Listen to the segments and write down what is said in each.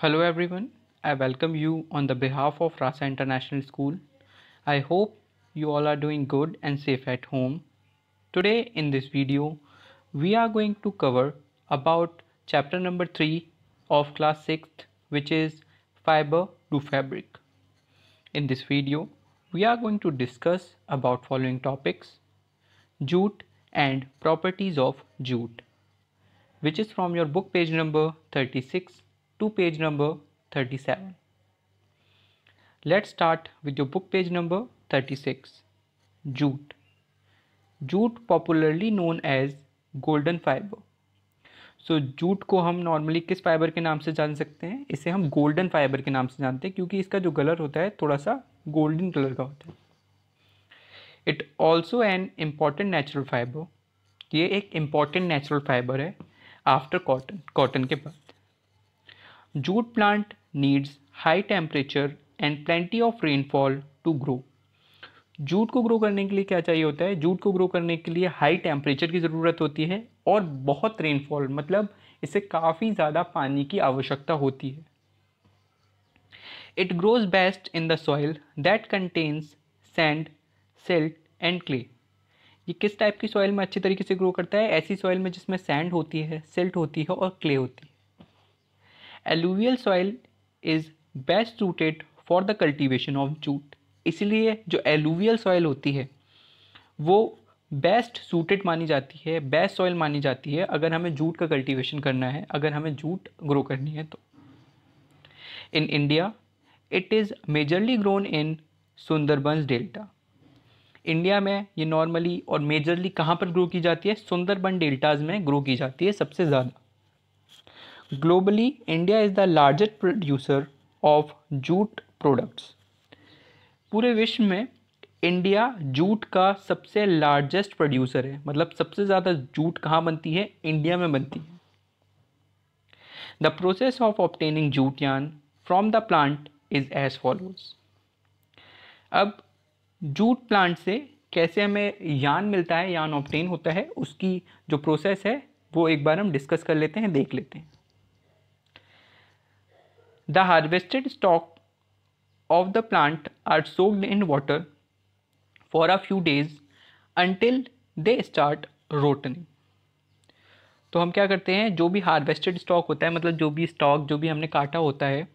Hello everyone, I welcome you on the behalf of Rasa International School. I hope you all are doing good and safe at home. Today in this video, we are going to cover about chapter number 3 of class 6th which is fiber to fabric. In this video, we are going to discuss about following topics jute and properties of jute which is from your book page number 36 to page number 37. Let's start with your book page number 36. Jute. Jute popularly known as golden fiber. So so, jute को हम normally किस fibre के नाम से जान सकते हैं इसे हम गोल्डन फाइबर के नाम से जानते हैं क्योंकि इसका जो कलर होता है थोड़ा सा गोल्डन कलर का होता है it also an important natural fibre ये एक इम्पॉर्टेंट नेचुरल फाइबर है आफ्टर कॉटन कॉटन के बाद Jute plant needs high temperature and plenty of rainfall to grow. Jute को ग्रो करने के लिए क्या चाहिए होता है जूट को ग्रो करने के लिए हाई टेम्परेचर की ज़रूरत होती है और बहुत रेनफॉल मतलब इससे काफ़ी ज़्यादा पानी की आवश्यकता होती है it grows best in the soil that contains sand silt and clay ये किस टाइप की सॉइल में अच्छी तरीके से ग्रो करता है ऐसी सॉइल में जिसमें सैंड होती है सिल्ट होती है और क्ले होती है alluvial soil is best suited for the cultivation of jute इसलिए जो एलुवियल सॉइल होती है वो बेस्ट सूटेड मानी जाती है बेस्ट सॉइल मानी जाती है अगर हमें जूट का कल्टीवेशन करना है अगर हमें जूट ग्रो करनी है तो in India it is majorly grown in Sundarbans delta India में ये नॉर्मली और मेजरली कहाँ पर ग्रो की जाती है सुंदरबन डेल्टाज में ग्रो की जाती है सबसे ज़्यादा Globally, India is the largest producer of jute products. पूरे विश्व में इंडिया जूट का सबसे लार्जेस्ट प्रोड्यूसर है मतलब सबसे ज़्यादा जूट कहाँ बनती है इंडिया में बनती है the process of obtaining jute yarn from the plant is as follows अब जूट प्लांट से कैसे हमें यान मिलता है यान ऑप्टेन होता है उसकी जो प्रोसेस है वो एक बार हम डिस्कस कर लेते हैं देख लेते हैं The harvested stock of the plant are soaked in water for a few days until they start रोटनिंग तो हम क्या करते हैं जो भी हार्वेस्टेड स्टॉक होता है मतलब जो भी स्टॉक जो भी हमने काटा होता है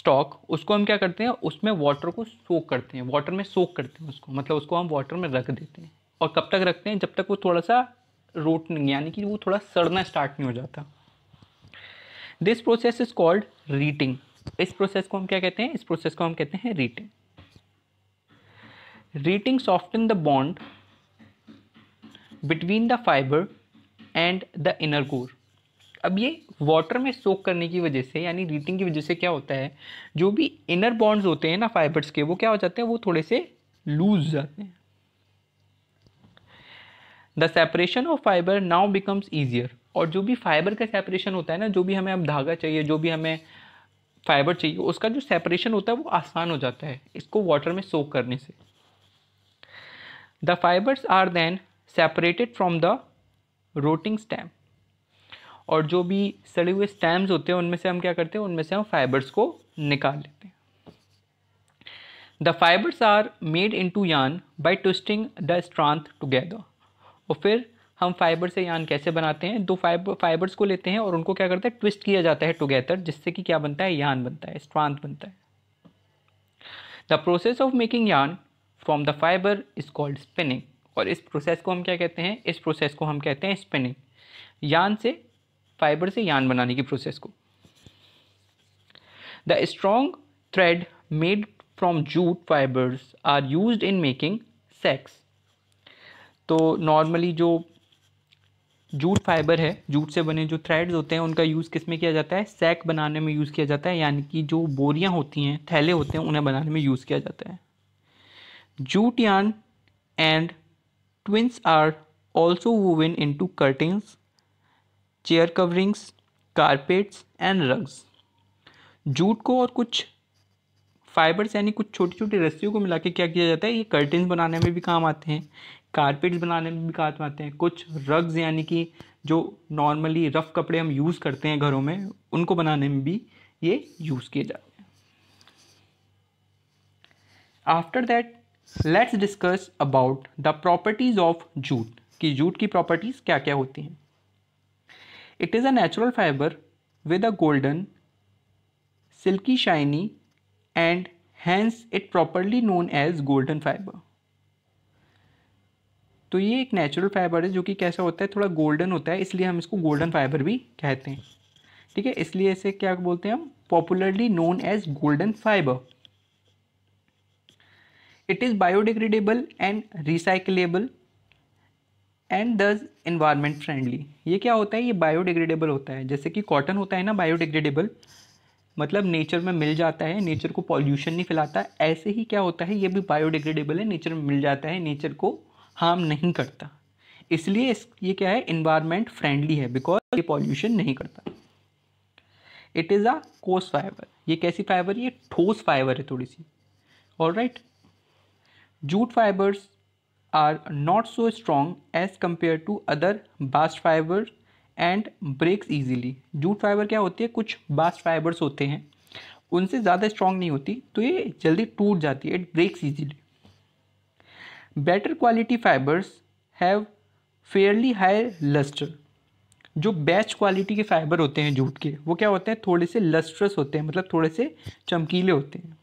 स्टॉक उसको हम क्या करते हैं उसमें वाटर को सोक करते हैं वाटर में सोक करते हैं उसको मतलब उसको हम वाटर में रख देते हैं और कब तक रखते हैं जब तक वो थोड़ा सा रोटनिंग यानी कि वो थोड़ा सड़ना स्टार्ट नहीं हो जाता this process is called retting इस प्रोसेस को हम क्या कहते हैं इस प्रोसेस को हम कहते हैं retting retting softens the bond between the fibre and the inner core अब ये वाटर में सोक करने की वजह से यानी रीटिंग की वजह से क्या होता है जो भी इनर बॉन्ड्स होते हैं ना फाइबर्स के वो क्या हो जाते हैं वो थोड़े से लूज जाते हैं the separation of fibre now becomes easier और जो भी फाइबर का सेपरेशन होता है ना जो भी हमें अब धागा चाहिए जो भी हमें फाइबर चाहिए उसका जो सेपरेशन होता है वो आसान हो जाता है इसको वाटर में सोक करने से the fibres are then separated from the rotting stem और जो भी सड़े हुए स्टैम्स होते हैं उनमें से हम क्या करते हैं उनमें से हम फाइबर्स को निकाल लेते हैं the fibres are made into yarn by twisting the strands together और फिर हम फाइबर से यान कैसे बनाते हैं दो फाइबर फाइबर्स को लेते हैं और उनको क्या करते हैं ट्विस्ट किया जाता है टुगेदर जिससे कि क्या बनता है यान बनता है स्ट्रांथ बनता है the process of making yarn from the fibre is called spinning और इस प्रोसेस को हम क्या कहते हैं इस प्रोसेस को हम कहते हैं स्पिनिंग यान से फाइबर से यान बनाने की प्रोसेस को the strong thread made from jute fibres are use in making sacks तो नॉर्मली जो जूट फाइबर है जूट से बने जो थ्रेड्स होते हैं उनका यूज़ किस में किया जाता है सैक बनाने में यूज़ किया जाता है यानी कि जो बोरियाँ होती हैं थैले होते हैं उन्हें बनाने में यूज़ किया जाता है jute yarn and twines are also woven into curtains chair coverings carpets and rugs jute को और कुछ फाइबर्स यानी कुछ छोटी छोटी रस्सियों को मिला के क्या किया जाता है ये कर्टिन बनाने में भी काम आते हैं कारपेट्स बनाने में भी काम आते हैं कुछ रग्स यानी कि जो नॉर्मली रफ़ कपड़े हम यूज़ करते हैं घरों में उनको बनाने में भी ये यूज़ किए जाते हैं after that let's discuss about the properties of jute कि जूट की प्रॉपर्टीज़ क्या क्या होती हैं it is a natural fibre with a golden silky shiny and hence it properly known as golden fibre तो ये एक नेचुरल फाइबर है जो कि कैसा होता है थोड़ा गोल्डन होता है इसलिए हम इसको गोल्डन फाइबर भी कहते हैं ठीक है इसलिए इसे क्या बोलते हैं हम popularly known as golden fibre it is biodegradable and recyclable and thus environment friendly ये क्या होता है ये बायोडिग्रेडेबल होता है जैसे कि कॉटन होता है ना बायोडिग्रेडेबल मतलब नेचर में मिल जाता है नेचर को पॉल्यूशन नहीं फैलाता ऐसे ही क्या होता है ये भी बायोडिग्रेडेबल है नेचर में मिल जाता है नेचर को हार्म नहीं करता इसलिए इस ये क्या है इन्वायरमेंट फ्रेंडली है बिकॉज ये पॉल्यूशन नहीं करता it is a coarse fibre ये कैसी फाइबर ये ठोस फाइबर है थोड़ी सी और right jute fibres are not so strong as compare to other bast fibre and breaks easily jute fibre क्या होती है कुछ बास्ट फाइबर्स होते हैं उनसे ज़्यादा स्ट्रॉन्ग नहीं होती तो ये जल्दी टूट जाती है it breaks easily better quality fibres have fairly high lustre जो बैच क्वालिटी के फाइबर होते हैं जूट के वो क्या होते हैं थोड़े से लस्ट्रस होते हैं मतलब थोड़े से चमकीले होते हैं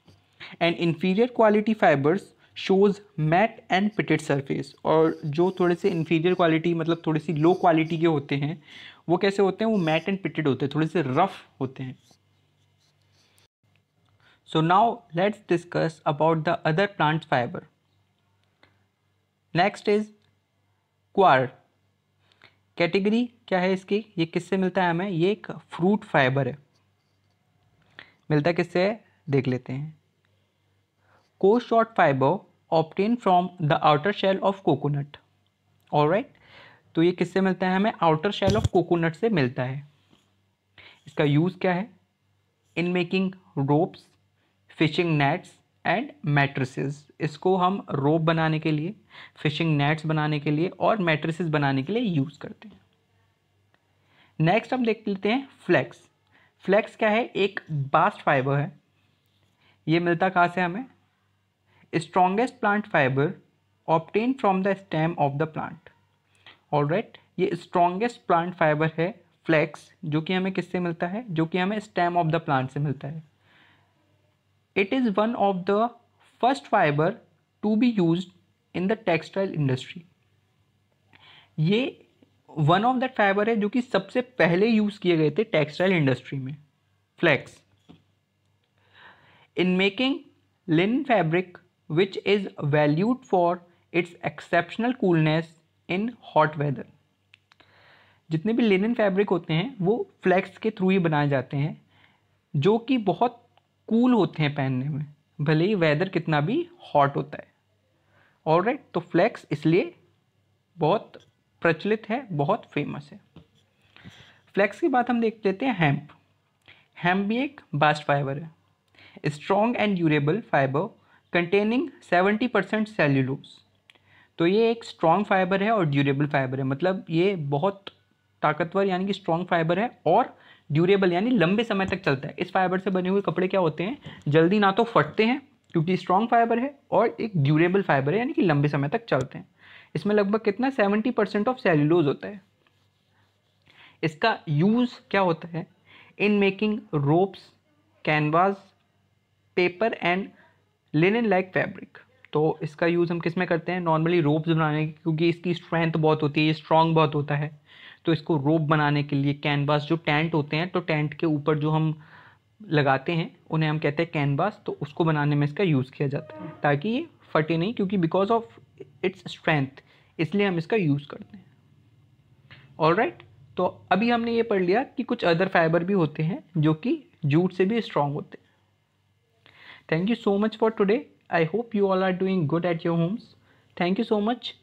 and inferior quality fibres shows matt and pitted surface और जो थोड़े से इन्फीरियर क्वालिटी मतलब थोड़ी सी लो क्वालिटी के होते हैं वो कैसे होते हैं वो मैट एंड पिटेड होते हैं थोड़े से रफ होते हैं so now let's discuss about the other plant fibre next is coir category क्या है इसकी ये किससे मिलता है हमें ये एक फ्रूट फाइबर है मिलता किससे है देख लेते हैं को short fibre obtain from the outer shell of coconut और तो ये किससे मिलता है हमें आउटर शेल ऑफ कोकोनट से मिलता है इसका यूज़ क्या है in making ropes fishing nets and mattresses इसको हम रोप बनाने के लिए फिशिंग नेट्स बनाने के लिए और मैट्रिसेस बनाने के लिए यूज़ करते हैं नेक्स्ट हम देख लेते हैं फ्लैक्स फ्लैक्स क्या है एक बास्ट फाइबर है ये मिलता कहाँ से हमें strongest plant fibre obtain from the stem of the plant all right ये स्ट्रॉन्गेस्ट प्लांट फाइबर है फ्लैक्स जो कि हमें किससे मिलता है जो कि हमें स्टेम ऑफ द प्लांट से मिलता है it is one of the first fibre to be use in the textile industry ये वन ऑफ दैट फाइबर है जो कि सबसे पहले यूज किए गए थे टेक्सटाइल इंडस्ट्री में flax in making linen fabric which is valued for its exceptional coolness in hot weather जितने भी लिनन फैब्रिक होते हैं वो फ्लैक्स के थ्रू ही बनाए जाते हैं जो कि बहुत कूल होते हैं पहनने में भले ही वेदर कितना भी हॉट होता है और राइट तो फ्लैक्स इसलिए बहुत प्रचलित है बहुत फेमस है फ्लैक्स की बात हम देख लेते हैं हेम्प हेम्प भी एक बास्ट फाइबर है strong and durable fibre containing seventy percent cellulose तो ये एक स्ट्रॉन्ग फाइबर है और ड्यूरेबल फाइबर है मतलब ये बहुत ताकतवर यानी कि स्ट्रॉन्ग फाइबर है और ड्यूरेबल यानी लंबे समय तक चलता है इस फाइबर से बने हुए कपड़े क्या होते हैं जल्दी ना तो फटते हैं क्योंकि स्ट्रॉन्ग फाइबर है और एक ड्यूरेबल फाइबर है यानी कि लंबे समय तक चलते हैं इसमें लगभग कितना सेवेंटी परसेंट ऑफ सेल्यूलोज होता है इसका यूज़ क्या होता है in making ropes canvas paper and linen like fabric तो इसका यूज़ हम किस में करते हैं नॉर्मली रोप्स बनाने की क्योंकि इसकी स्ट्रेंथ बहुत होती है स्ट्रॉन्ग बहुत होता है तो इसको रोप बनाने के लिए कैनवास जो टेंट होते हैं तो टेंट के ऊपर जो हम लगाते हैं उन्हें हम कहते हैं कैनवास तो उसको बनाने में इसका यूज़ किया जाता है ताकि ये फटे नहीं क्योंकि बिकॉज ऑफ इट्स स्ट्रेंथ इसलिए हम इसका यूज़ करते हैं ऑल राइट right? तो अभी हमने ये पढ़ लिया कि कुछ अदर फाइबर भी होते हैं जो कि जूट से भी स्ट्रांग होते हैं thank you so much for today I hope you all are doing good at your homes thank you so much